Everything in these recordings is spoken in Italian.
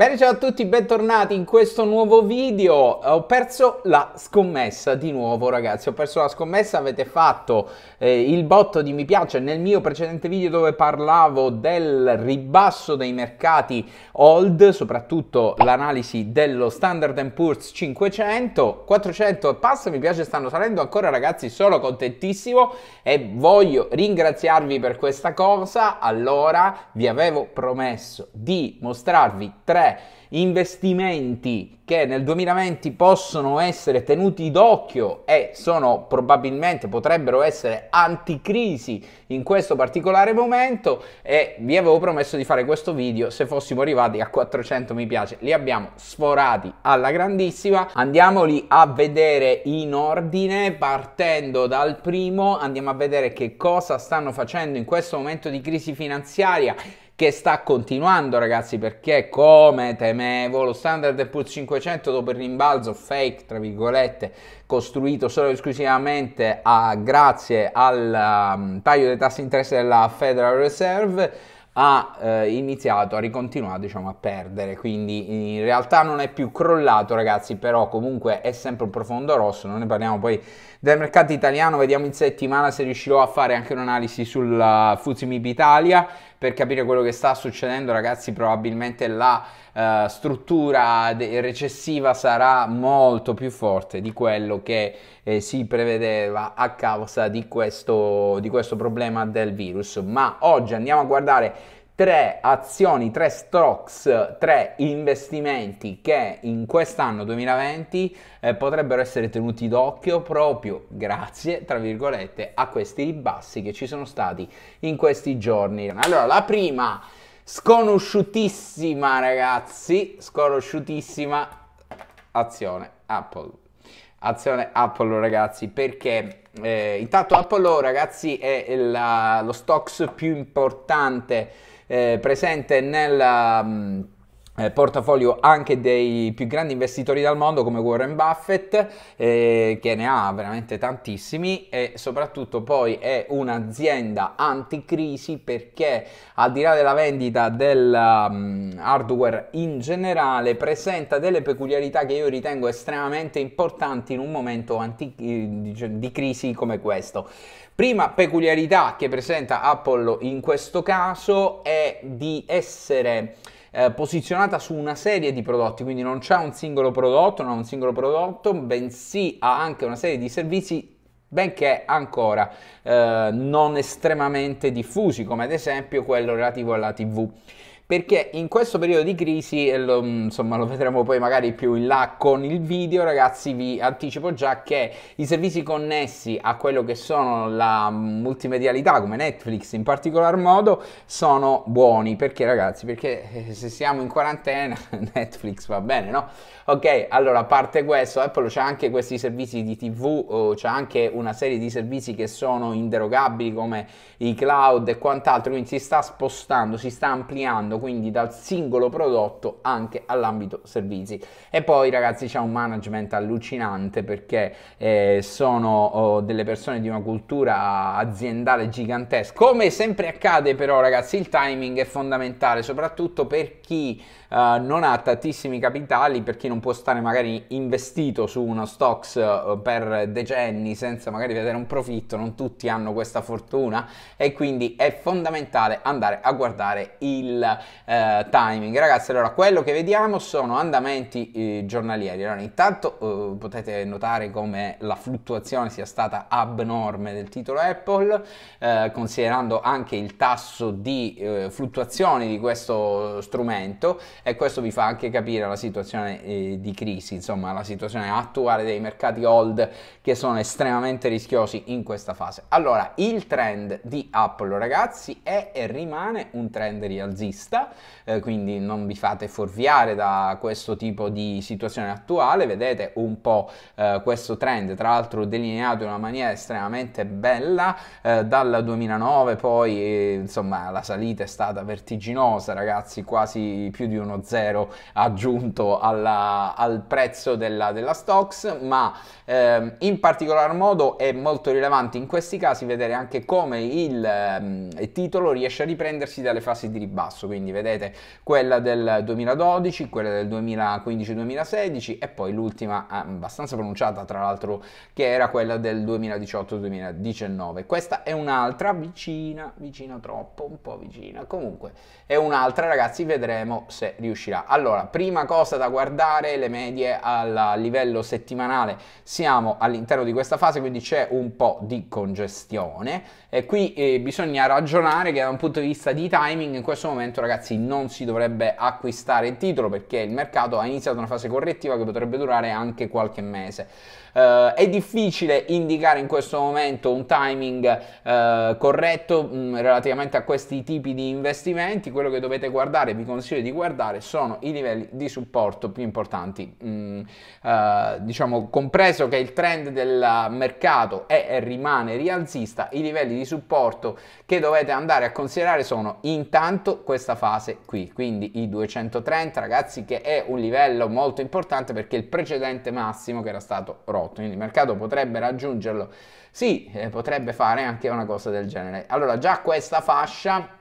Bene, ciao a tutti, bentornati in questo nuovo video. Ho perso la scommessa di nuovo, ragazzi. Ho perso la scommessa, avete fatto eh, il botto di mi piace nel mio precedente video dove parlavo del ribasso dei mercati old, soprattutto l'analisi dello Standard Poor's 500, 400 e passa, mi piace stanno salendo ancora, ragazzi, sono contentissimo e voglio ringraziarvi per questa cosa. Allora, vi avevo promesso di mostrarvi tre cioè investimenti che nel 2020 possono essere tenuti d'occhio e sono probabilmente potrebbero essere anticrisi in questo particolare momento e vi avevo promesso di fare questo video se fossimo arrivati a 400 mi piace li abbiamo sforati alla grandissima andiamoli a vedere in ordine partendo dal primo andiamo a vedere che cosa stanno facendo in questo momento di crisi finanziaria che sta continuando ragazzi perché come temevo lo standard Poor's 500 dopo il rimbalzo fake tra virgolette costruito solo e esclusivamente a, ah, grazie al um, taglio dei tassi di interesse della Federal Reserve ha eh, iniziato, a ricontinuare diciamo, a perdere, quindi in realtà non è più crollato ragazzi, però comunque è sempre un profondo rosso, non ne parliamo poi del mercato italiano, vediamo in settimana se riuscirò a fare anche un'analisi sul Fuzzi Italia per capire quello che sta succedendo ragazzi probabilmente la uh, struttura de- recessiva sarà molto più forte di quello che eh, si prevedeva a causa di questo, di questo problema del virus ma oggi andiamo a guardare tre azioni, tre stocks, tre investimenti che in quest'anno 2020 eh, potrebbero essere tenuti d'occhio proprio grazie, tra virgolette, a questi ribassi che ci sono stati in questi giorni. Allora, la prima, sconosciutissima ragazzi, sconosciutissima azione Apple. Azione Apple ragazzi, perché eh, intanto Apple ragazzi è la, lo stocks più importante eh, presente nella... Mh, eh, portafoglio anche dei più grandi investitori del mondo come Warren Buffett eh, che ne ha veramente tantissimi e soprattutto poi è un'azienda anticrisi perché al di là della vendita del um, hardware in generale presenta delle peculiarità che io ritengo estremamente importanti in un momento anti- di, di crisi come questo. Prima peculiarità che presenta Apple in questo caso è di essere eh, posizionata su una serie di prodotti, quindi non c'è un singolo prodotto, non ha un singolo prodotto, bensì ha anche una serie di servizi benché ancora eh, non estremamente diffusi, come ad esempio quello relativo alla TV perché in questo periodo di crisi, eh, lo, mm, insomma lo vedremo poi magari più in là con il video, ragazzi vi anticipo già che i servizi connessi a quello che sono la multimedialità come Netflix in particolar modo sono buoni, perché ragazzi? Perché eh, se siamo in quarantena Netflix va bene, no? Ok, allora a parte questo, Apple c'ha anche questi servizi di TV, c'ha anche una serie di servizi che sono inderogabili come i cloud e quant'altro, quindi si sta spostando, si sta ampliando quindi dal singolo prodotto anche all'ambito servizi. E poi ragazzi c'è un management allucinante perché eh, sono oh, delle persone di una cultura aziendale gigantesca. Come sempre accade però ragazzi il timing è fondamentale soprattutto per chi eh, non ha tantissimi capitali, per chi non può stare magari investito su uno stocks eh, per decenni senza magari vedere un profitto, non tutti hanno questa fortuna e quindi è fondamentale andare a guardare il eh, timing. Ragazzi, allora quello che vediamo sono andamenti eh, giornalieri. Allora, intanto eh, potete notare come la fluttuazione sia stata abnorme del titolo Apple, eh, considerando anche il tasso di eh, fluttuazioni di questo strumento e questo vi fa anche capire la situazione eh, di crisi, insomma, la situazione attuale dei mercati hold che sono estremamente rischiosi in questa fase. Allora, il trend di Apple, ragazzi, è e rimane un trend rialzista vista, eh, quindi non vi fate fuorviare da questo tipo di situazione attuale, vedete un po' eh, questo trend, tra l'altro delineato in una maniera estremamente bella, eh, dal 2009 poi eh, insomma la salita è stata vertiginosa ragazzi, quasi più di uno zero aggiunto alla, al prezzo della, della stocks, ma ehm, in particolar modo è molto rilevante in questi casi vedere anche come il ehm, titolo riesce a riprendersi dalle fasi di ribasso, quindi quindi vedete quella del 2012, quella del 2015-2016 e poi l'ultima eh, abbastanza pronunciata tra l'altro che era quella del 2018-2019. Questa è un'altra vicina, vicina troppo, un po' vicina, comunque è un'altra ragazzi, vedremo se riuscirà. Allora, prima cosa da guardare, le medie a livello settimanale, siamo all'interno di questa fase, quindi c'è un po' di congestione e qui eh, bisogna ragionare che da un punto di vista di timing in questo momento ragazzi ragazzi non si dovrebbe acquistare il titolo perché il mercato ha iniziato una fase correttiva che potrebbe durare anche qualche mese. Uh, è difficile indicare in questo momento un timing uh, corretto mh, mm, relativamente a questi tipi di investimenti. Quello che dovete guardare, vi consiglio di guardare, sono i livelli di supporto più importanti. Mm, uh, diciamo, compreso che il trend del mercato è e rimane rialzista, i livelli di supporto che dovete andare a considerare sono intanto questa fase qui, quindi i 230 ragazzi che è un livello molto importante perché il precedente massimo che era stato rotto, quindi il mercato potrebbe raggiungerlo, sì, eh, potrebbe fare anche una cosa del genere. Allora già questa fascia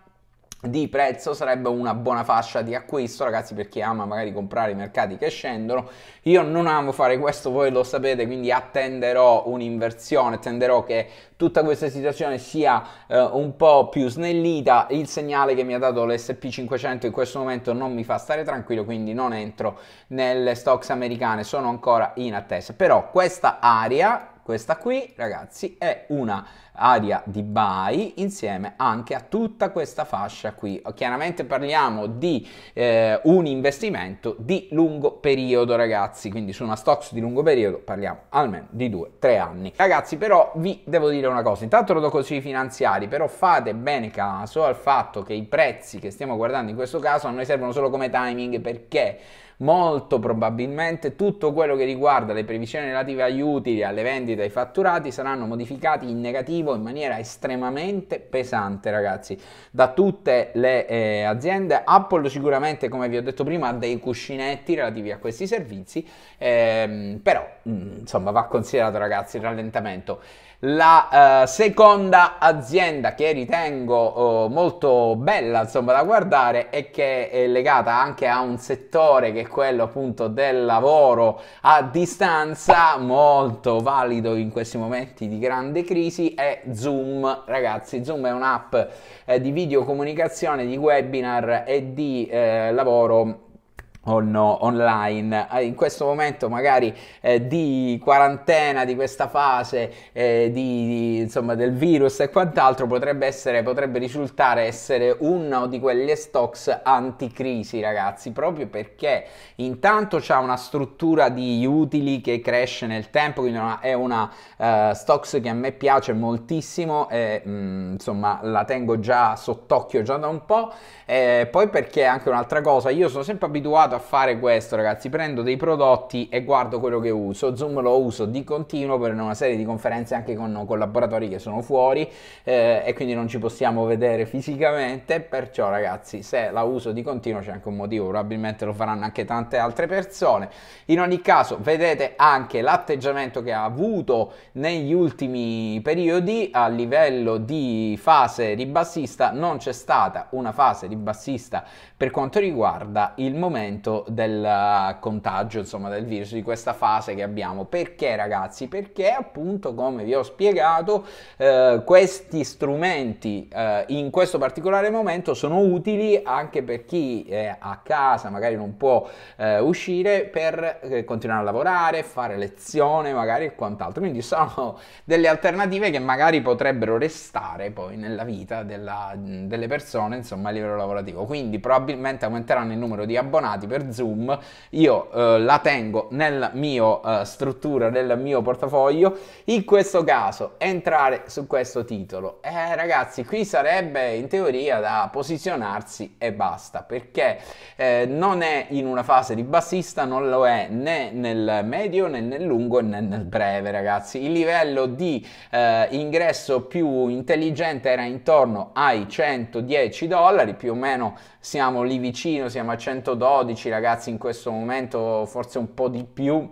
di prezzo sarebbe una buona fascia di acquisto ragazzi per chi ama magari comprare i mercati che scendono io non amo fare questo voi lo sapete quindi attenderò un'inversione attenderò che tutta questa situazione sia eh, un po' più snellita il segnale che mi ha dato l'SP500 in questo momento non mi fa stare tranquillo quindi non entro nelle stocks americane sono ancora in attesa però questa area questa qui, ragazzi, è una area di buy insieme anche a tutta questa fascia qui. Chiaramente parliamo di eh, un investimento di lungo periodo, ragazzi, quindi su una stocks di lungo periodo parliamo almeno di 2-3 anni. Ragazzi, però vi devo dire una cosa, intanto lo do così finanziari, però fate bene caso al fatto che i prezzi che stiamo guardando in questo caso a noi servono solo come timing perché molto probabilmente tutto quello che riguarda le previsioni relative agli utili, alle vendite, ai fatturati saranno modificati in negativo in maniera estremamente pesante, ragazzi, da tutte le eh, aziende. Apple sicuramente, come vi ho detto prima, ha dei cuscinetti relativi a questi servizi, ehm, però mm, insomma va considerato, ragazzi, il rallentamento. La eh, seconda azienda che ritengo oh, molto bella insomma da guardare e che è legata anche a un settore che quello appunto del lavoro a distanza, molto valido in questi momenti di grande crisi, è Zoom. Ragazzi, Zoom è un'app eh, di videocomunicazione, di webinar e di eh, lavoro o no online eh, in questo momento magari eh, di quarantena di questa fase eh, di, di, insomma del virus e quant'altro potrebbe essere potrebbe risultare essere uno di quegli stocks anticrisi ragazzi proprio perché intanto c'è una struttura di utili che cresce nel tempo quindi una, è una uh, stocks che a me piace moltissimo e mh, mm, insomma la tengo già sott'occhio già da un po' e eh, poi perché anche un'altra cosa io sono sempre abituato a fare questo ragazzi, prendo dei prodotti e guardo quello che uso, Zoom lo uso di continuo per una serie di conferenze anche con collaboratori che sono fuori eh, e quindi non ci possiamo vedere fisicamente, perciò ragazzi se la uso di continuo c'è anche un motivo, probabilmente lo faranno anche tante altre persone, in ogni caso vedete anche l'atteggiamento che ha avuto negli ultimi periodi a livello di fase ribassista, non c'è stata una fase ribassista per quanto riguarda il momento aumento del contagio, insomma, del virus, di questa fase che abbiamo. Perché ragazzi? Perché appunto, come vi ho spiegato, eh, questi strumenti eh, in questo particolare momento sono utili anche per chi è a casa, magari non può eh, uscire, per eh, continuare a lavorare, fare lezione magari e quant'altro. Quindi sono delle alternative che magari potrebbero restare poi nella vita della, delle persone, insomma, a livello lavorativo. Quindi probabilmente aumenteranno il numero di abbonati per Zoom, io eh, la tengo nella mia eh, struttura, nel mio portafoglio. In questo caso, entrare su questo titolo. Eh, ragazzi, qui sarebbe in teoria da posizionarsi e basta, perché eh, non è in una fase di bassista, non lo è né nel medio né nel lungo né nel breve, ragazzi. Il livello di eh, ingresso più intelligente era intorno ai 110 dollari, più o meno siamo lì vicino, siamo a 112 ragazzi in questo momento, forse un po' di più,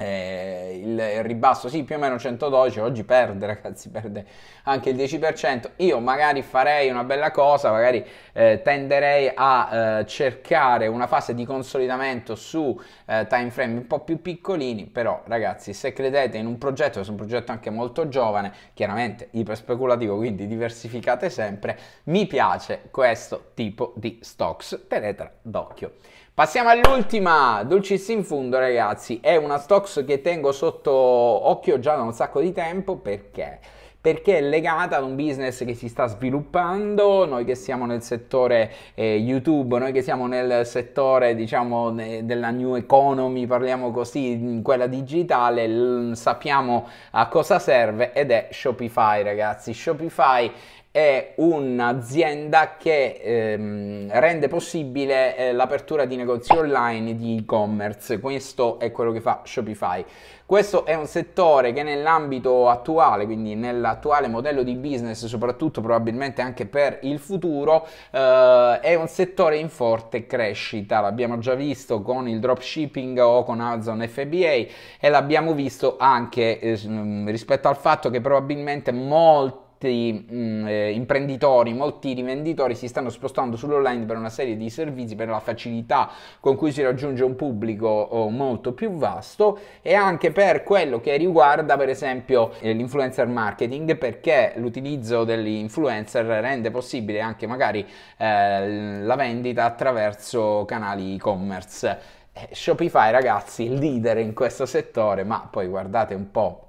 eh, il, il, ribasso sì più o meno 112 oggi perde ragazzi perde anche il 10% io magari farei una bella cosa magari eh, tenderei a eh, cercare una fase di consolidamento su eh, time frame un po' più piccolini però ragazzi se credete in un progetto che è un progetto anche molto giovane chiaramente iperspeculativo quindi diversificate sempre mi piace questo tipo di stocks tenetela d'occhio Passiamo all'ultima, Dulcis in fondo ragazzi, è una stocks che tengo sotto occhio già da un sacco di tempo perché? perché è legata ad un business che si sta sviluppando, noi che siamo nel settore eh, YouTube, noi che siamo nel settore diciamo ne, della new economy, parliamo così, in quella digitale, l- sappiamo a cosa serve ed è Shopify ragazzi, Shopify è un'azienda che ehm, rende possibile eh, l'apertura di negozi online di e-commerce. Questo è quello che fa Shopify. Questo è un settore che nell'ambito attuale, quindi nell'attuale modello di business, soprattutto probabilmente anche per il futuro, eh, è un settore in forte crescita. L'abbiamo già visto con il dropshipping o con Amazon FBA e l'abbiamo visto anche eh, mm, rispetto al fatto che probabilmente molti molti mh, mm, eh, imprenditori, molti rivenditori si stanno spostando sull'online per una serie di servizi, per la facilità con cui si raggiunge un pubblico oh, molto più vasto e anche per quello che riguarda per esempio eh, l'influencer marketing perché l'utilizzo degli influencer rende possibile anche magari eh, la vendita attraverso canali e-commerce. Eh, Shopify ragazzi, il leader in questo settore, ma poi guardate un po'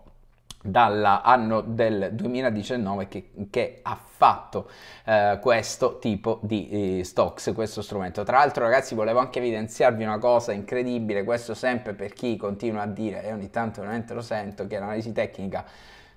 dall'anno del 2019 che, che ha fatto eh, questo tipo di eh, stocks, questo strumento. Tra l'altro ragazzi volevo anche evidenziarvi una cosa incredibile, questo sempre per chi continua a dire e ogni tanto veramente lo sento che l'analisi tecnica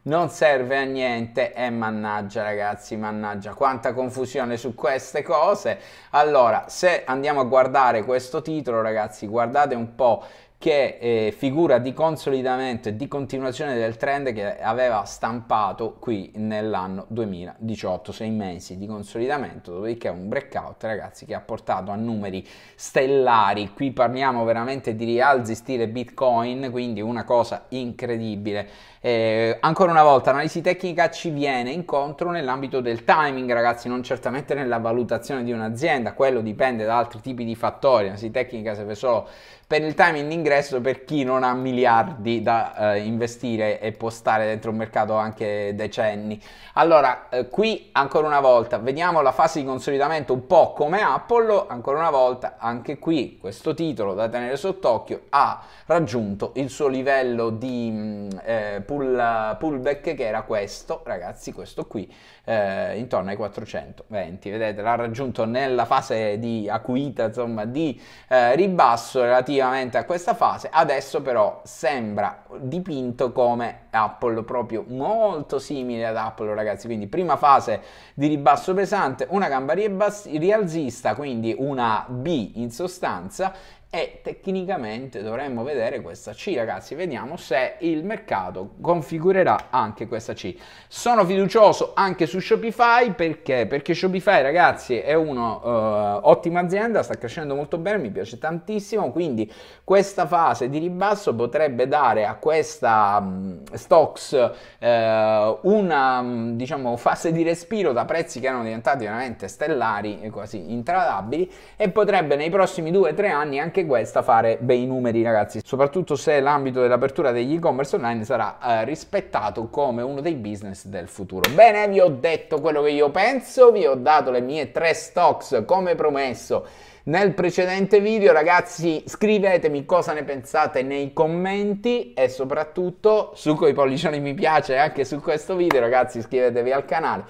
non serve a niente e mannaggia ragazzi, mannaggia quanta confusione su queste cose. Allora, se andiamo a guardare questo titolo ragazzi, guardate un po' che eh, figura di consolidamento e di continuazione del trend che aveva stampato qui nell'anno 2018, sei mesi di consolidamento, dopodiché un breakout ragazzi che ha portato a numeri stellari, qui parliamo veramente di rialzi stile Bitcoin, quindi una cosa incredibile. Eh, ancora una volta, l'analisi tecnica ci viene incontro nell'ambito del timing ragazzi, non certamente nella valutazione di un'azienda, quello dipende da altri tipi di fattori, l'analisi tecnica serve solo per il timing in d'ingresso per chi non ha miliardi da eh, investire e può stare dentro un mercato anche decenni. Allora, eh, qui ancora una volta vediamo la fase di consolidamento un po' come Apple, ancora una volta anche qui questo titolo da tenere sott'occhio ha raggiunto il suo livello di mm, eh, pull, pullback che era questo, ragazzi, questo qui eh, intorno ai 420, vedete, l'ha raggiunto nella fase di acuita, insomma, di eh, ribasso relativamente a questa fase fase. Adesso però sembra dipinto come Apple, proprio molto simile ad Apple, ragazzi. Quindi prima fase di ribasso pesante, una gamba rialzista, quindi una B in sostanza, e tecnicamente dovremmo vedere questa C ragazzi vediamo se il mercato configurerà anche questa C sono fiducioso anche su Shopify perché perché Shopify ragazzi è un'ottima eh, uh, azienda sta crescendo molto bene mi piace tantissimo quindi questa fase di ribasso potrebbe dare a questa um, stocks uh, una um, diciamo fase di respiro da prezzi che erano diventati veramente stellari e quasi intradabili e potrebbe nei prossimi 2-3 anni anche anche questa fare bei numeri ragazzi, soprattutto se l'ambito dell'apertura degli e-commerce online sarà eh, rispettato come uno dei business del futuro. Bene, vi ho detto quello che io penso, vi ho dato le mie tre stocks come promesso nel precedente video ragazzi scrivetemi cosa ne pensate nei commenti e soprattutto su quei pollicioni mi piace anche su questo video ragazzi iscrivetevi al canale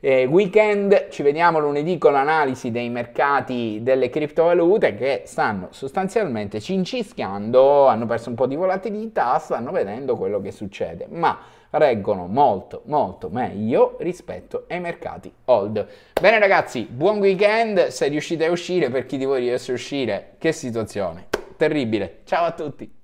eh, weekend. Ci vediamo lunedì con l'analisi dei mercati delle criptovalute che stanno sostanzialmente cincischiando, hanno perso un po' di volatilità, stanno vedendo quello che succede, ma reggono molto molto meglio rispetto ai mercati old. Bene ragazzi, buon weekend, se riuscite a uscire, per chi di voi riesce a uscire, che situazione terribile. Ciao a tutti!